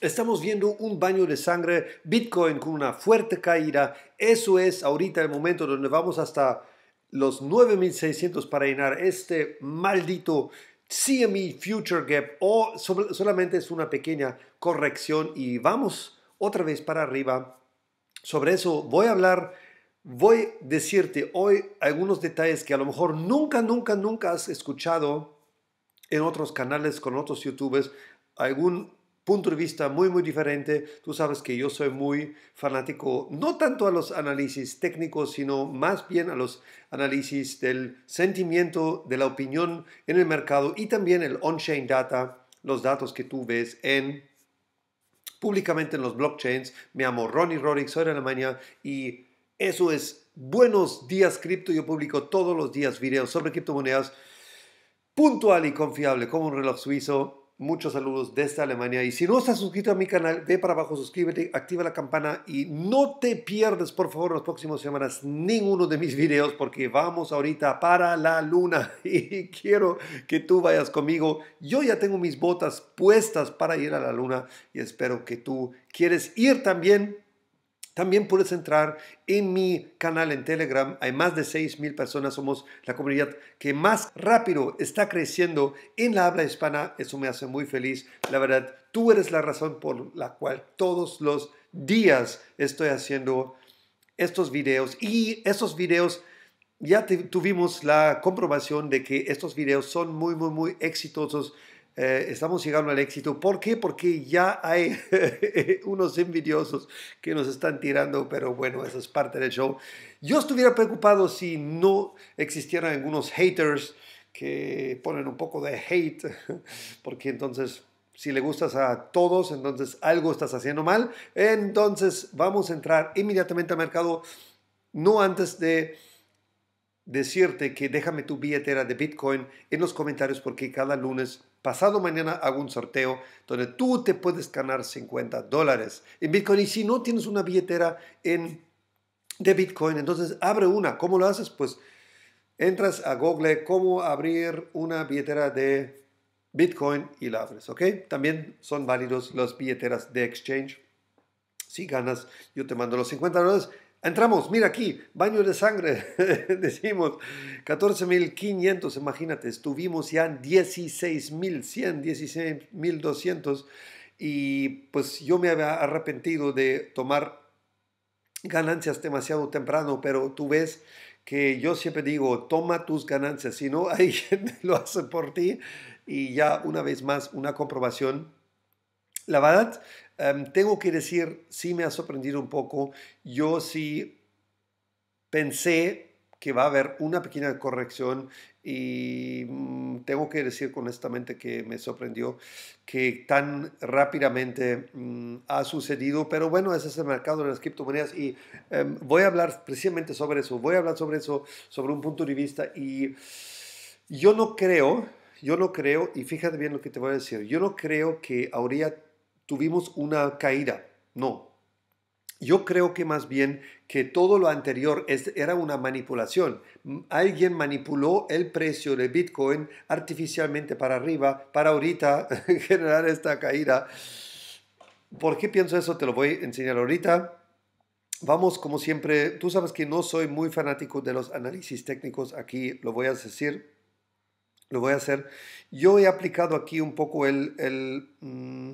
Estamos viendo un baño de sangre, Bitcoin con una fuerte caída. Eso es ahorita el momento donde vamos hasta los 9.600 para llenar este maldito CME Future Gap o solamente es una pequeña corrección y vamos otra vez para arriba. Sobre eso voy a hablar, voy a decirte hoy algunos detalles que a lo mejor nunca, nunca, nunca has escuchado en otros canales con otros youtubers, algún punto de vista muy, muy diferente. Tú sabes que yo soy muy fanático, no tanto a los análisis técnicos, sino más bien a los análisis del sentimiento, de la opinión en el mercado y también el on-chain data, los datos que tú ves en públicamente en los blockchains. Me llamo Ronnie Rorick, soy de Alemania y eso es Buenos Días Cripto. Yo publico todos los días videos sobre criptomonedas puntual y confiable como un reloj suizo Muchos saludos desde Alemania. Y si no estás suscrito a mi canal, ve para abajo, suscríbete, activa la campana y no te pierdes, por favor, las próximas semanas ninguno de mis videos porque vamos ahorita para la luna y quiero que tú vayas conmigo. Yo ya tengo mis botas puestas para ir a la luna y espero que tú quieres ir también. También puedes entrar en mi canal en Telegram. Hay más de 6.000 personas. Somos la comunidad que más rápido está creciendo en la habla hispana. Eso me hace muy feliz. La verdad, tú eres la razón por la cual todos los días estoy haciendo estos videos. Y estos videos ya tuvimos la comprobación de que estos videos son muy, muy, muy exitosos. Eh, estamos llegando al éxito. ¿Por qué? Porque ya hay unos envidiosos que nos están tirando, pero bueno, eso es parte del show. Yo estuviera preocupado si no existieran algunos haters que ponen un poco de hate, porque entonces si le gustas a todos, entonces algo estás haciendo mal. Entonces vamos a entrar inmediatamente al mercado, no antes de decirte que déjame tu billetera de Bitcoin en los comentarios porque cada lunes Pasado mañana hago un sorteo donde tú te puedes ganar 50 dólares en Bitcoin. Y si no tienes una billetera en, de Bitcoin, entonces abre una. ¿Cómo lo haces? Pues entras a Google, cómo abrir una billetera de Bitcoin y la abres. ¿ok? También son válidos las billeteras de exchange. Si ganas, yo te mando los 50 dólares Entramos, mira aquí, baño de sangre, decimos 14.500, imagínate, estuvimos ya en 16.100, 16.200 y pues yo me había arrepentido de tomar ganancias demasiado temprano, pero tú ves que yo siempre digo, toma tus ganancias, si no, hay gente lo hace por ti y ya una vez más una comprobación. La verdad, Em, tengo que decir, sí me ha sorprendido un poco. Yo sí pensé que va a haber una pequeña corrección y mm, tengo que decir honestamente que me sorprendió que tan rápidamente mm, ha sucedido, pero bueno, ese es el mercado de las criptomonedas y em, voy a hablar precisamente sobre eso, voy a hablar sobre eso, sobre un punto de vista y yo no creo, yo no creo, y fíjate bien lo que te voy a decir, yo no creo que ahorita tuvimos una caída. No. Yo creo que más bien que todo lo anterior es, era una manipulación. Alguien manipuló el precio de Bitcoin artificialmente para arriba para ahorita generar esta caída. ¿Por qué pienso eso? Te lo voy a enseñar ahorita. Vamos, como siempre, tú sabes que no soy muy fanático de los análisis técnicos, aquí lo voy a decir, lo voy a hacer. Yo he aplicado aquí un poco el, el mm,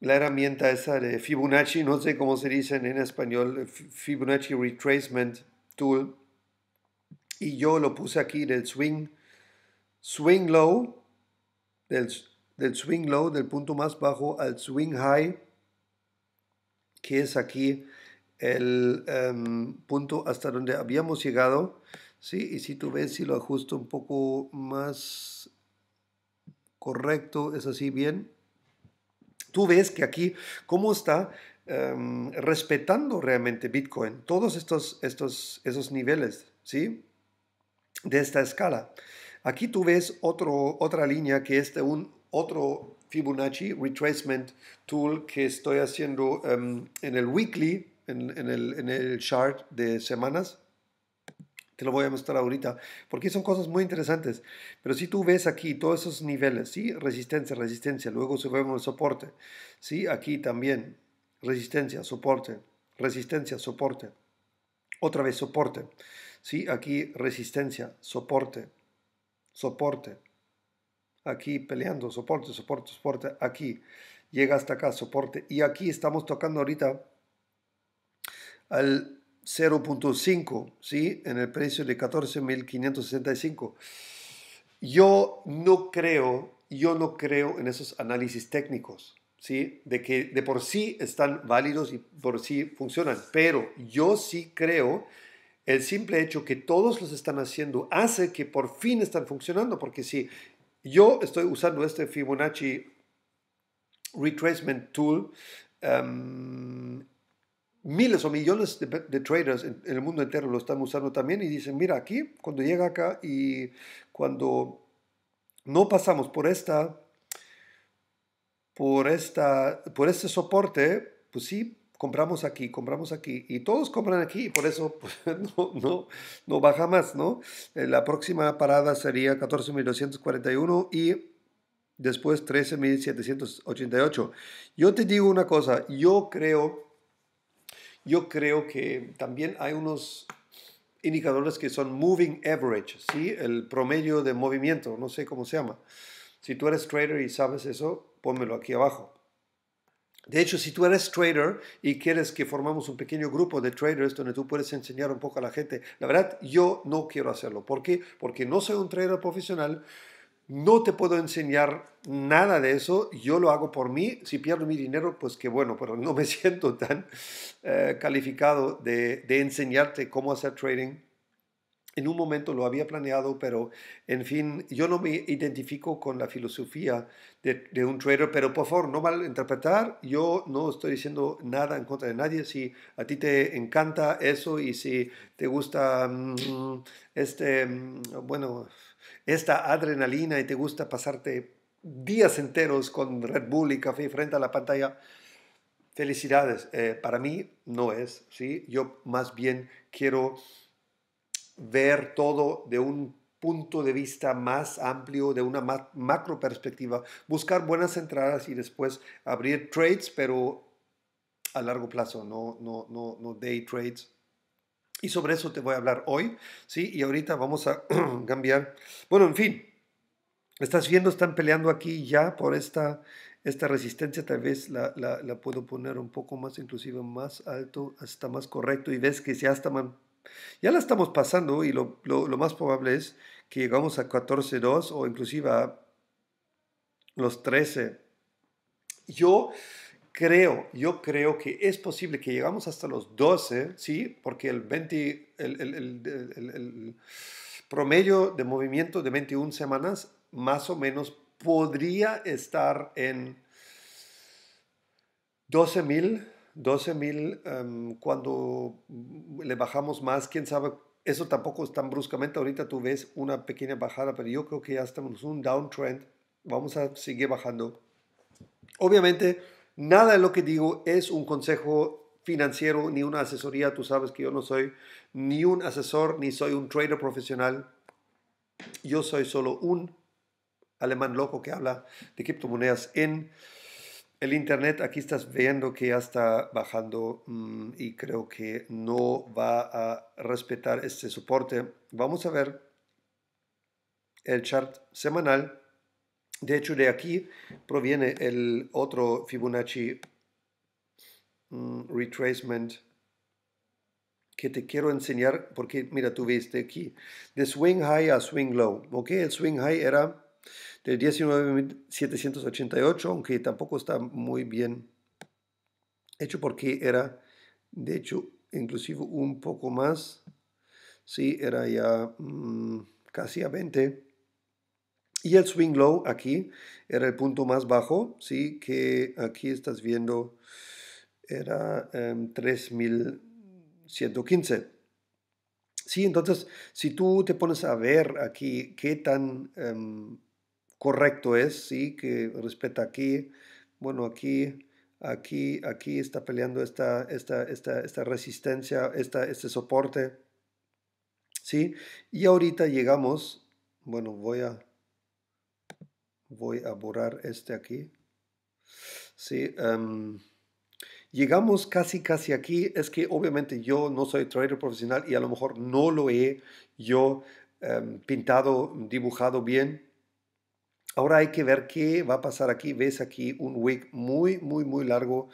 la herramienta esa de Fibonacci, no sé cómo se dice en español, eh, Fibonacci Retracement Tool. Y yo lo puse aquí del swing, swing low, del, swing low, del punto más bajo al swing high, que es aquí el em, punto hasta donde habíamos llegado. ¿sí? Y si tú ves, si lo ajusto un poco más correcto, es así bien Tú ves que aquí, ¿cómo está em, respetando realmente Bitcoin todos estos, estos, esos niveles ¿sí? de esta escala? Aquí tú ves otra línea que es de un otro Fibonacci Retracement Tool que estoy haciendo em, en el weekly, el, en el chart de semanas te lo voy a mostrar ahorita, porque son cosas muy interesantes. Pero si tú ves aquí todos esos niveles, ¿sí? Resistencia, resistencia, luego subimos el soporte, ¿sí? Aquí también, resistencia, soporte, resistencia, soporte, otra vez soporte, ¿sí? Aquí resistencia, soporte, soporte, aquí peleando, soporte, soporte, soporte, aquí llega hasta acá, soporte, y aquí estamos tocando ahorita al 0.5, ¿sí? En el precio de 14.565. Yo no creo, yo no creo en esos análisis técnicos, ¿sí? De que de por sí están válidos y por sí funcionan, pero yo sí creo el simple hecho que todos los están haciendo hace que por fin están funcionando, porque si yo estoy usando este Fibonacci Retracement Tool, em, miles o millones de, traders en, el mundo entero lo están usando también y dicen, mira, aquí, cuando llega acá y cuando no pasamos por esta, por esta, por este soporte, pues sí, compramos aquí, compramos aquí, y todos compran aquí, y por eso pues, no, no, no, baja más, ¿no? Eh, la próxima parada sería 14.241 y después 13.788. Yo te digo una cosa, yo creo yo creo que también hay unos indicadores que son moving average, ¿sí? el promedio de movimiento, no sé cómo se llama. Si tú eres trader y sabes eso, pónmelo aquí abajo. De hecho, si tú eres trader y quieres que formamos un pequeño grupo de traders donde tú puedes enseñar un poco a la gente, la verdad yo no quiero hacerlo. ¿Por qué? Porque no soy un trader profesional, no te puedo enseñar nada de eso, yo lo hago por mí, si pierdo mi dinero, pues qué bueno, pero no me siento tan eh, calificado de, enseñarte cómo hacer trading. En un momento lo había planeado, pero en fin, yo no me identifico con la filosofía de, un trader, pero por favor, no malinterpretar, yo no estoy diciendo nada en contra de nadie, si a ti te encanta eso y si te gusta mm, este, mm, bueno, esta adrenalina y te gusta pasarte días enteros con Red Bull y café frente a la pantalla, felicidades. Eh, para mí no es, ¿sí? Yo más bien quiero ver todo de un punto de vista más amplio, de una macro perspectiva, buscar buenas entradas y después abrir trades, pero a largo plazo, no, no, no, no day trades y sobre eso te voy a hablar hoy, ¿sí? Y ahorita vamos a cambiar. Bueno, en fin, estás viendo, están peleando aquí ya por esta, esta resistencia, tal vez la, puedo poner un poco más, inclusive más alto, hasta más correcto, y ves que ya, está ya la estamos pasando y lo, más probable es que llegamos a 14.2 o inclusive a los 13. Yo creo, yo creo que es posible que llegamos hasta los 12, ¿sí? Porque el el, el, promedio de movimiento de 21 semanas más o menos podría estar en 12.000, 12.000 em, cuando le bajamos más, quién sabe, eso tampoco es tan bruscamente, ahorita tú ves una pequeña bajada, pero yo creo que ya estamos en un downtrend, vamos a seguir bajando. Obviamente, Nada de lo que digo es un consejo financiero ni una asesoría. Tú sabes que yo no soy ni un asesor ni soy un trader profesional. Yo soy solo un alemán loco que habla de criptomonedas en el Internet. Aquí estás viendo que ya está bajando mm, y creo que no va a respetar este soporte. Vamos a ver el chart semanal de hecho, de aquí proviene el otro Fibonacci mm, retracement que te quiero enseñar, porque mira, tú viste aquí, de swing high a swing low, ¿ok? El swing high era del 19.788, aunque tampoco está muy bien hecho porque era, de hecho, inclusive un poco más, sí, era ya mm, casi a 20, y el swing low aquí era el punto más bajo, ¿sí? que aquí estás viendo era 3115. Em, sí, entonces, si tú te pones a ver aquí qué tan em, correcto es, ¿sí? que respeta aquí, bueno, aquí, aquí, aquí está peleando esta, esta, esta, resistencia, esta, este soporte. ¿sí? Y ahorita llegamos, bueno, voy a Voy a borrar este aquí. Sí, em, llegamos casi, casi aquí. Es que obviamente yo no soy trader profesional y a lo mejor no lo he yo em, pintado, dibujado bien. Ahora hay que ver qué va a pasar aquí. Ves aquí un wick muy, muy, muy largo.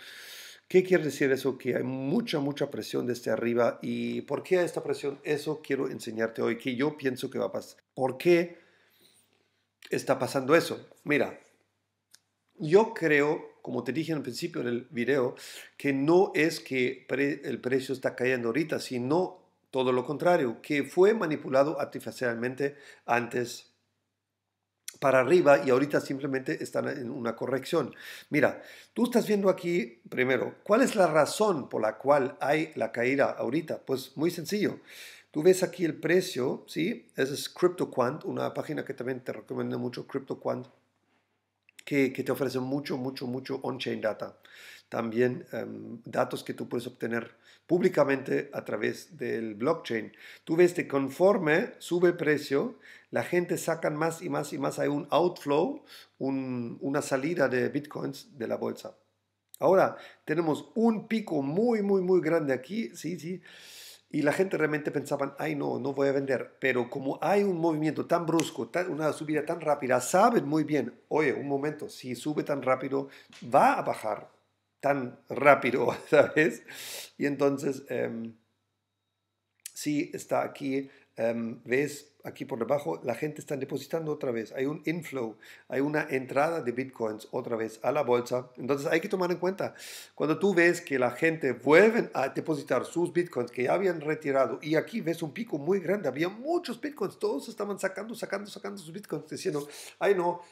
¿Qué quiere decir eso? Que hay mucha, mucha presión desde arriba. ¿Y por qué esta presión? Eso quiero enseñarte hoy, que yo pienso que va a pasar. ¿Por qué? está pasando eso. Mira, yo creo, como te dije al principio del video, que no es que el precio está cayendo ahorita, sino todo lo contrario, que fue manipulado artificialmente antes para arriba y ahorita simplemente están en una corrección. Mira, tú estás viendo aquí primero, ¿cuál es la razón por la cual hay la caída ahorita? Pues muy sencillo. Tú ves aquí el precio, ¿sí? es CryptoQuant, una página que también te recomiendo mucho, CryptoQuant, que, que te ofrece mucho, mucho, mucho on-chain data. También em, datos que tú puedes obtener públicamente a través del blockchain. Tú ves que conforme sube el precio, la gente saca más y más y más. Hay un outflow, una salida de bitcoins de la bolsa. Ahora tenemos un pico muy, muy, muy grande aquí, sí, sí, y la gente realmente pensaban, ay no, no voy a vender. Pero como hay un movimiento tan brusco, una subida tan rápida, saben muy bien, oye, un momento, si sube tan rápido, va a bajar tan rápido, ¿sabes? Y entonces, eh, em, si está aquí Em, ves aquí por debajo, la gente está depositando otra vez, hay un inflow, hay una entrada de bitcoins otra vez a la bolsa. Entonces hay que tomar en cuenta, cuando tú ves que la gente vuelve a depositar sus bitcoins que ya habían retirado y aquí ves un pico muy grande, había muchos bitcoins, todos estaban sacando, sacando, sacando sus bitcoins, diciendo, ay no,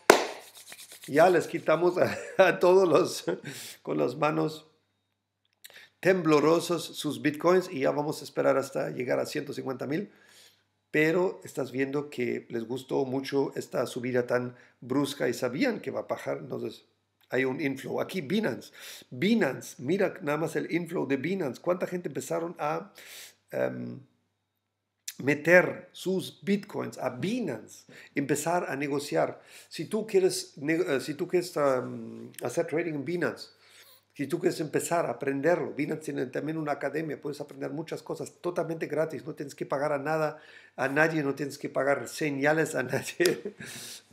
ya les quitamos a, todos los con las manos temblorosos sus bitcoins y ya vamos a esperar hasta llegar a 150 mil pero estás viendo que les gustó mucho esta subida tan brusca y sabían que va a bajar, entonces hay un inflow. Aquí Binance, Binance, mira nada más el inflow de Binance, cuánta gente empezaron a em, meter sus bitcoins a Binance, empezar a negociar. Si tú quieres, eh, si tú quieres em, hacer trading en Binance, si tú quieres empezar a aprenderlo, a tiene también una academia, puedes aprender muchas cosas totalmente gratis, no tienes que pagar a nada, a nadie, no tienes que pagar señales a nadie.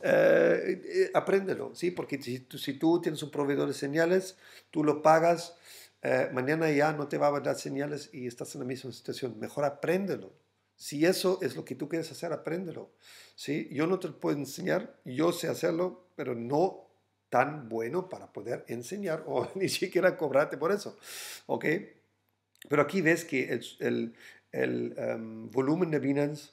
Eh, eh, apréndelo, ¿sí? Porque si tú, tienes un proveedor de señales, tú lo pagas, eh, mañana ya no te va a dar señales y estás en la misma situación. Mejor apréndelo. Si eso es lo que tú quieres hacer, apréndelo. ¿sí? Yo no te puedo enseñar, yo sé hacerlo, pero no tan bueno para poder enseñar o ni siquiera cobrarte por eso. ¿Ok? Pero aquí ves que el, em, volumen de Binance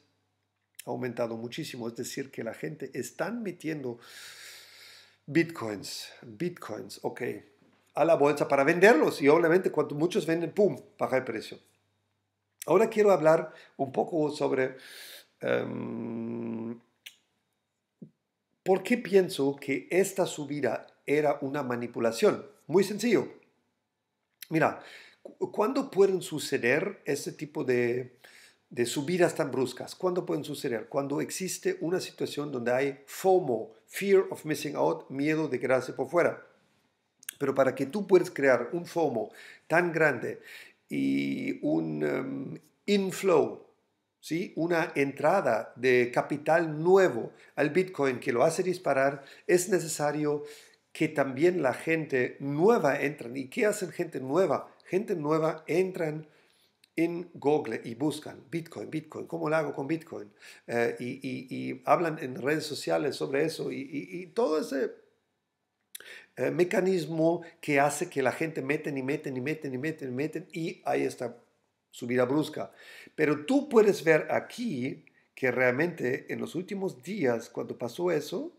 ha aumentado muchísimo, es decir, que la gente están metiendo bitcoins, bitcoins, ok, a la bolsa para venderlos y obviamente cuando muchos venden, ¡pum!, baja el precio. Ahora quiero hablar un poco sobre em, ¿Por qué pienso que esta subida era una manipulación? Muy sencillo. Mira, ¿cuándo pueden suceder este tipo de, subidas tan bruscas? ¿Cuándo pueden suceder? Cuando existe una situación donde hay FOMO, Fear of Missing Out, miedo de quedarse por fuera. Pero para que tú puedas crear un FOMO tan grande y un em, inflow ¿sí? una entrada de capital nuevo al Bitcoin que lo hace disparar, es necesario que también la gente nueva entran. ¿Y qué hacen gente nueva? Gente nueva entran en Google y buscan Bitcoin, Bitcoin, ¿cómo lo hago con Bitcoin? Eh, y, hablan en redes sociales sobre eso y, todo ese eh, mecanismo que hace que la gente meten y meten y meten y meten y meten y ahí está subida brusca. Pero tú puedes ver aquí que realmente en los últimos días, cuando pasó eso,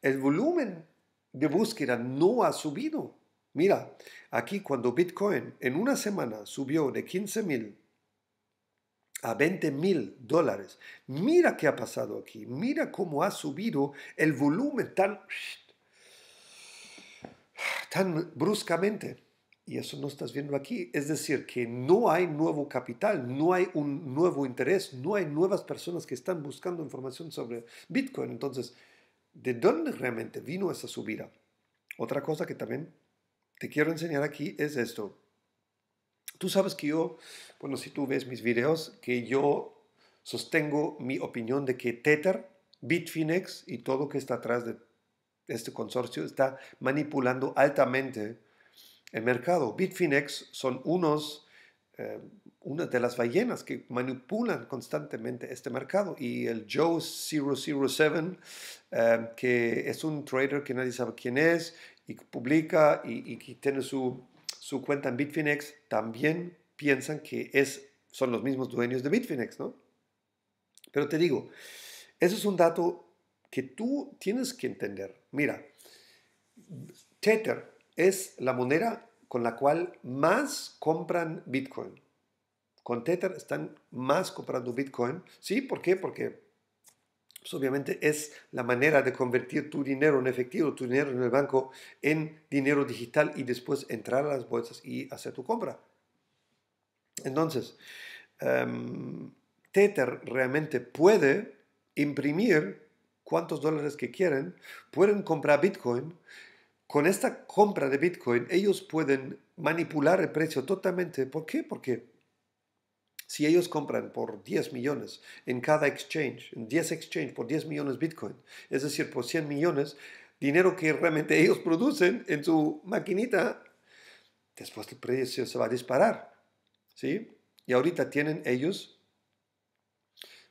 el volumen de búsqueda no ha subido. Mira, aquí cuando Bitcoin en una semana subió de 15 mil a 20 mil dólares, mira qué ha pasado aquí, mira cómo ha subido el volumen tan, tan bruscamente. Y eso no estás viendo aquí. Es decir, que no hay nuevo capital, no hay un nuevo interés, no hay nuevas personas que están buscando información sobre Bitcoin. Entonces, ¿de dónde realmente vino esa subida? Otra cosa que también te quiero enseñar aquí es esto. Tú sabes que yo, bueno, si tú ves mis videos, que yo sostengo mi opinión de que Tether, Bitfinex y todo lo que está atrás de este consorcio está manipulando altamente el mercado. Bitfinex son unos, eh, una de las ballenas que manipulan constantemente este mercado. Y el Joe 007, eh, que es un trader que nadie sabe quién es y publica y, tiene su, cuenta en Bitfinex, también piensan que es, son los mismos dueños de Bitfinex, ¿no? Pero te digo, eso es un dato que tú tienes que entender. Mira, Tether, es la moneda con la cual más compran Bitcoin. Con Tether están más comprando Bitcoin. ¿Sí? ¿Por qué? Porque pues, obviamente es la manera de convertir tu dinero en efectivo, tu dinero en el banco, en dinero digital y después entrar a las bolsas y hacer tu compra. Entonces, em, Tether realmente puede imprimir cuantos dólares que quieren, pueden comprar Bitcoin con esta compra de Bitcoin ellos pueden manipular el precio totalmente. ¿Por qué? Porque si ellos compran por 10 millones en cada exchange, en 10 exchange por 10 millones Bitcoin, es decir, por 100 millones, dinero que realmente ellos producen en su maquinita, después el precio se va a disparar. ¿sí? Y ahorita tienen ellos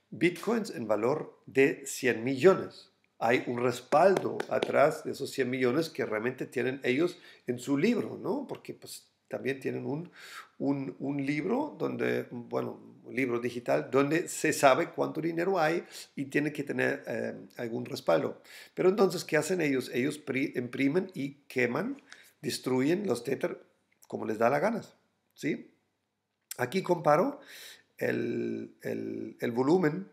Bitcoins en valor de 100 millones hay un respaldo atrás de esos 100 millones que realmente tienen ellos en su libro, ¿no? Porque pues, también tienen un, libro donde, bueno, un libro digital donde se sabe cuánto dinero hay y tiene que tener eh, algún respaldo. Pero entonces, ¿qué hacen ellos? Ellos imprimen y queman, destruyen los Tether como les da la gana, ¿sí? Aquí comparo el, el volumen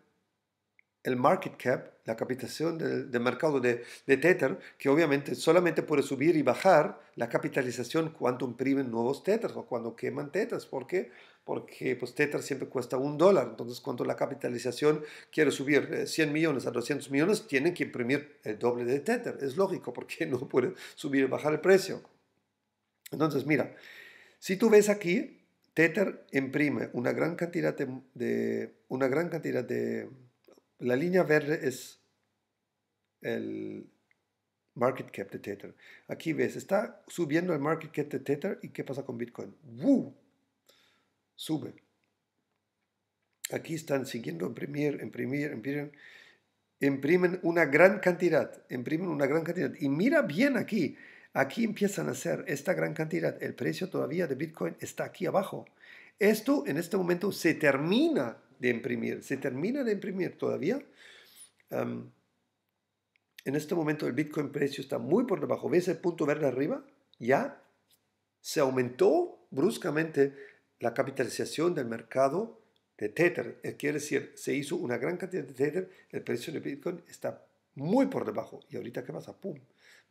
el market cap, la capitalización del, mercado de, Tether, que obviamente solamente puede subir y bajar la capitalización cuando imprimen nuevos tether o cuando queman tether, ¿Por qué? Porque pues, Tether siempre cuesta un dólar. Entonces, cuando la capitalización quiere subir de eh, 100 millones a 200 millones, tienen que imprimir el doble de Tether. Es lógico, porque no puede subir y bajar el precio. Entonces, mira, si tú ves aquí, Tether imprime una gran cantidad de una gran cantidad de la línea verde es el market cap de Tether. Aquí ves, está subiendo el market cap de Tether y ¿qué pasa con Bitcoin? ¡Woo! Sube. Aquí están siguiendo imprimir, imprimir, imprimir. Imprimen una gran cantidad, imprimen una gran cantidad. Y mira bien aquí, aquí empiezan a hacer esta gran cantidad. El precio todavía de Bitcoin está aquí abajo. Esto en este momento se termina de imprimir, se termina de imprimir todavía. en este momento el Bitcoin precio está muy por debajo. ¿Ves el punto verde arriba? Ya se aumentó bruscamente la capitalización del mercado de Tether. Quiere decir, se hizo una gran cantidad de Tether, el precio de Bitcoin está muy por debajo. ¿Y ahorita qué pasa? ¡Pum!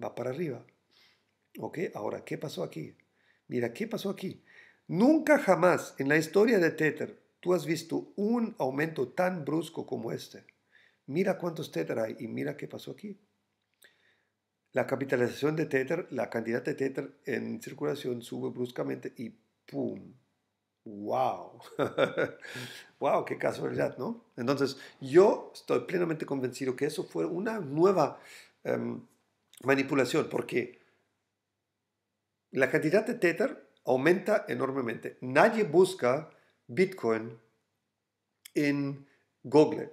Va para arriba. ¿Ok? Ahora, ¿qué pasó aquí? Mira, ¿qué pasó aquí? Nunca jamás en la historia de Tether tú has visto un aumento tan brusco como este. Mira cuántos Tether hay y mira qué pasó aquí. La capitalización de Tether, la cantidad de Tether en circulación sube bruscamente y ¡pum! ¡Wow! ¡Wow! ¡Qué casualidad, ¿no? Entonces, yo estoy plenamente convencido que eso fue una nueva em, manipulación porque la cantidad de Tether aumenta enormemente. Nadie busca Bitcoin en Google.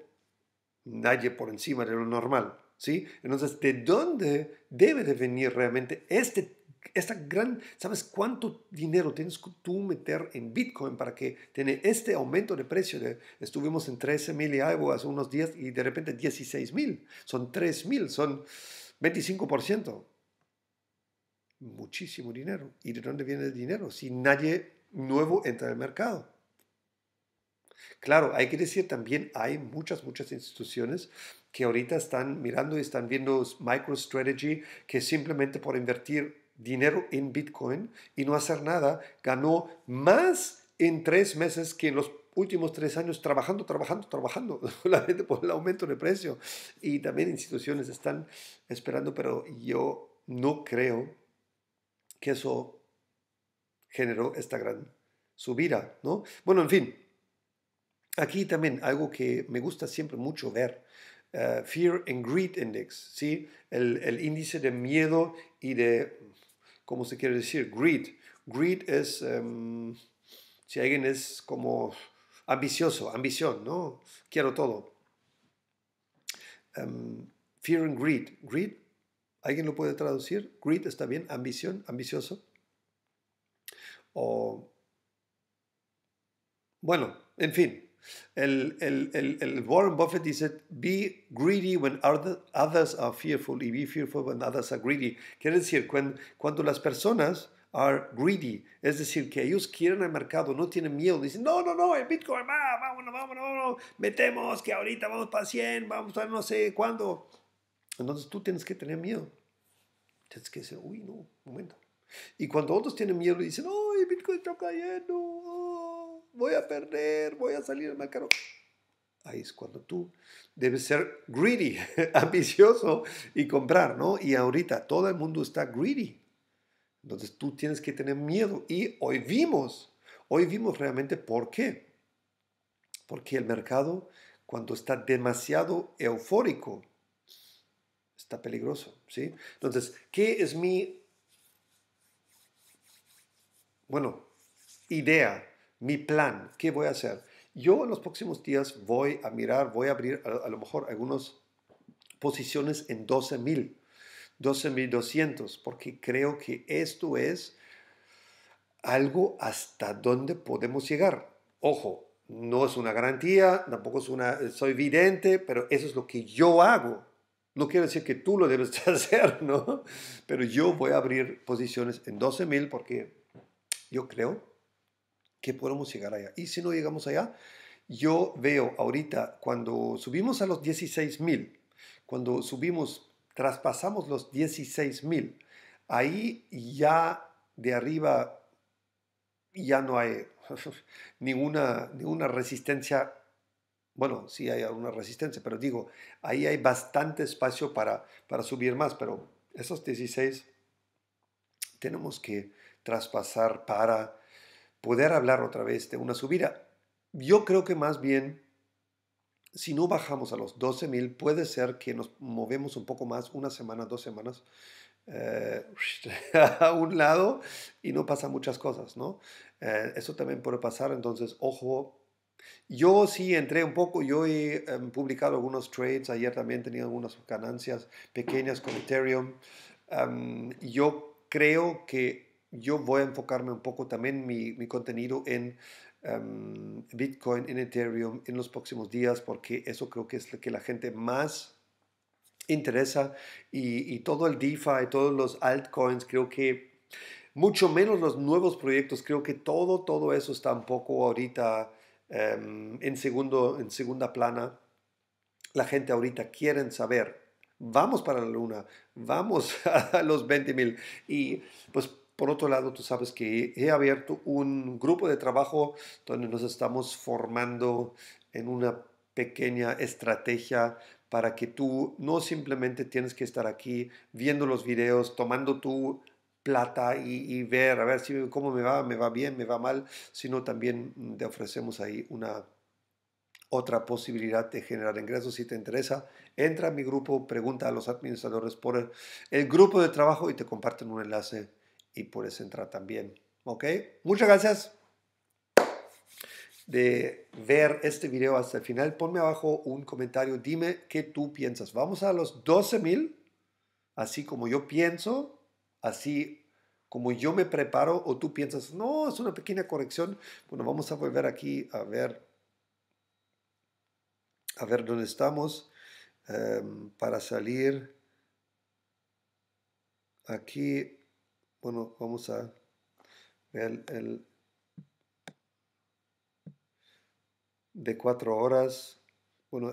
Nadie por encima de lo normal. ¿sí? Entonces, ¿de dónde debe de venir realmente este, esta gran... ¿Sabes cuánto dinero tienes tú meter en Bitcoin para que tiene este aumento de precio? estuvimos en 13 mil y algo hace unos días y de repente 16 mil. Son 3 mil, son 25%. Muchísimo dinero. ¿Y de dónde viene el dinero? Si nadie nuevo entra al mercado. Claro, hay que decir también, hay muchas, muchas instituciones que ahorita están mirando y están viendo MicroStrategy que simplemente por invertir dinero en Bitcoin y no hacer nada, ganó más en tres meses que en los últimos tres años trabajando, trabajando, trabajando, solamente por el aumento de precio. Y también instituciones están esperando, pero yo no creo que eso generó esta gran subida, ¿no? Bueno, en fin, Aquí también algo que me gusta siempre mucho ver, eh, Fear and Greed Index, ¿sí? El, índice de miedo y de, ¿cómo se quiere decir? Greed. Greed es, em, si alguien es como ambicioso, ambición, ¿no? Quiero todo. Em, fear and Greed. Greed, ¿alguien lo puede traducir? Greed está bien, ambición, ambicioso. O, bueno, en fin, el, el, el, Warren Buffett dice, be greedy when others are fearful y be fearful when others are greedy. Quiere decir, cuando, las personas are greedy, es decir, que ellos quieren el mercado, no tienen miedo, dicen, no, no, no, el Bitcoin va, vámonos, vámonos, metemos que ahorita vamos para 100, vamos a no sé cuándo. Entonces tú tienes que tener miedo. Tienes que decir, uy, no, un momento. Y cuando otros tienen miedo dicen, ay el Bitcoin está cayendo, oh, voy a perder, voy a salir más caro. Ahí es cuando tú debes ser greedy, ambicioso y comprar, ¿no? Y ahorita todo el mundo está greedy. Entonces tú tienes que tener miedo. Y hoy vimos, hoy vimos realmente por qué. Porque el mercado, cuando está demasiado eufórico, está peligroso, ¿sí? Entonces, ¿qué es mi, bueno, idea mi plan, qué voy a hacer. Yo en los próximos días voy a mirar, voy a abrir a, lo mejor algunas posiciones en 12.000, 12.200, porque creo que esto es algo hasta donde podemos llegar. Ojo, no es una garantía, tampoco es una, soy vidente, pero eso es lo que yo hago. No quiero decir que tú lo debes hacer, ¿no? Pero yo voy a abrir posiciones en 12.000 porque yo creo que podemos llegar allá. Y si no llegamos allá, yo veo ahorita cuando subimos a los 16.000, cuando subimos, traspasamos los 16.000, ahí ya de arriba ya no hay ninguna, ninguna resistencia. Bueno, sí hay alguna resistencia, pero digo, ahí hay bastante espacio para, para subir más, pero esos 16 tenemos que traspasar para poder hablar otra vez de una subida. Yo creo que más bien, si no bajamos a los 12.000, puede ser que nos movemos un poco más, una semana, dos semanas, eh, a un lado y no pasan muchas cosas, ¿no? Eh, eso también puede pasar, entonces, ojo. Yo sí entré un poco, yo he em, publicado algunos trades, ayer también tenía algunas ganancias pequeñas con Ethereum. Em, yo creo que yo voy a enfocarme un poco también mi, mi contenido en em, Bitcoin, en Ethereum en los próximos días, porque eso creo que es lo que la gente más interesa y, y todo el DeFi, todos los altcoins, creo que mucho menos los nuevos proyectos, creo que todo, todo eso está un poco ahorita em, en, segundo, en segunda plana. La gente ahorita quiere saber, vamos para la luna, vamos a los 20 mil y pues por otro lado, tú sabes que he abierto un grupo de trabajo donde nos estamos formando en una pequeña estrategia para que tú no simplemente tienes que estar aquí viendo los videos, tomando tu plata y, ver a ver si cómo me va, me va bien, me va mal, sino también mm, te ofrecemos ahí una otra posibilidad de generar ingresos. Si te interesa, entra a mi grupo, pregunta a los administradores por el grupo de trabajo y te comparten un enlace y puedes entrar también. ¿Ok? Muchas gracias de ver este video hasta el final. Ponme abajo un comentario, dime qué tú piensas. Vamos a los 12.000, así como yo pienso, así como yo me preparo, o tú piensas, no, es una pequeña corrección. Bueno, vamos a volver aquí a ver, a ver dónde estamos em, para salir aquí bueno, vamos a ver el de cuatro horas. Bueno,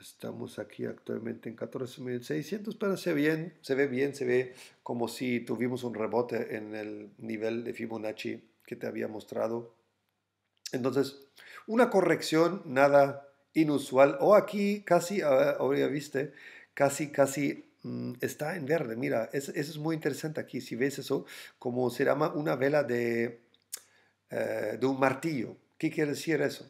estamos aquí actualmente en 14.600, pero se, bien, se ve bien, se ve como si tuvimos un rebote en el nivel de Fibonacci que te había mostrado. Entonces, una corrección nada inusual. O aquí casi, ah, ahora viste, casi, casi Mm, está en verde. Mira, eso, es muy interesante aquí. Si ves eso, como se llama una vela de, eh, de un martillo. ¿Qué quiere decir eso?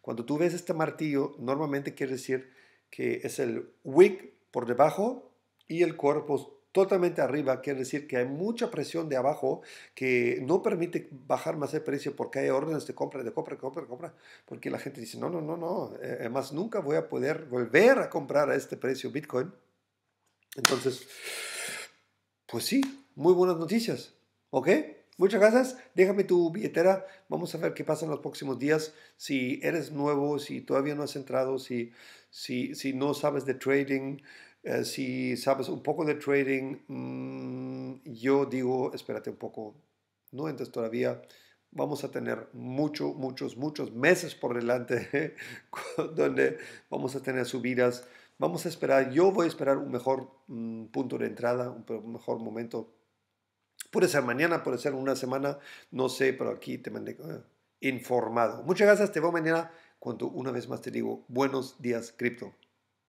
Cuando tú ves este martillo, normalmente quiere decir que es el wick por debajo y el cuerpo totalmente arriba, quiere decir que hay mucha presión de abajo que no permite bajar más el precio porque hay órdenes de compra, de compra, de compra, de compra, porque la gente dice, no, no, no, no, eh, además nunca voy a poder volver a comprar a este precio Bitcoin entonces, pues sí, muy buenas noticias. ¿Ok? Muchas gracias. Déjame tu billetera. Vamos a ver qué pasa en los próximos días. Si eres nuevo, si todavía no has entrado, si, si, no sabes de trading, eh, si sabes un poco de trading, mm, yo digo, espérate un poco. No entres todavía. Vamos a tener muchos, muchos, muchos meses por delante donde vamos a tener subidas Vamos a esperar, yo voy a esperar un mejor mm, punto de entrada, un, mejor momento. Puede ser mañana, puede ser una semana, no sé, pero aquí te mandé eh, informado. Muchas gracias, te veo mañana cuando una vez más te digo buenos días cripto.